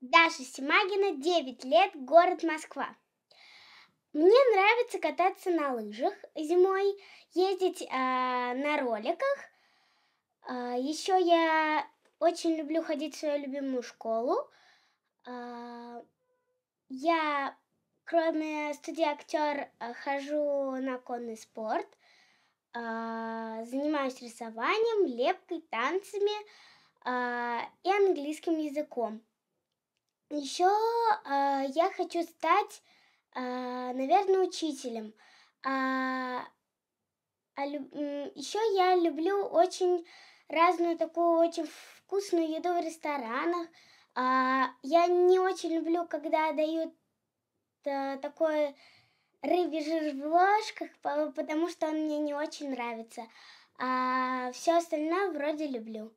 Даша Симагина, 9 лет, город Москва. Мне нравится кататься на лыжах зимой, ездить э, на роликах. Э, а, еще я очень люблю ходить в свою любимую школу. Э, я, кроме студии актер, хожу на конный спорт, э, занимаюсь рисованием, лепкой, танцами э, и английским языком. Еще э, а, я хочу стать, э, а, наверное, учителем. А, а люб, еще я люблю очень разную такую очень вкусную еду в ресторанах. А, я не очень люблю, когда дают а, такой рыбий жир в ложках, потому что он мне не очень нравится. А все остальное вроде люблю.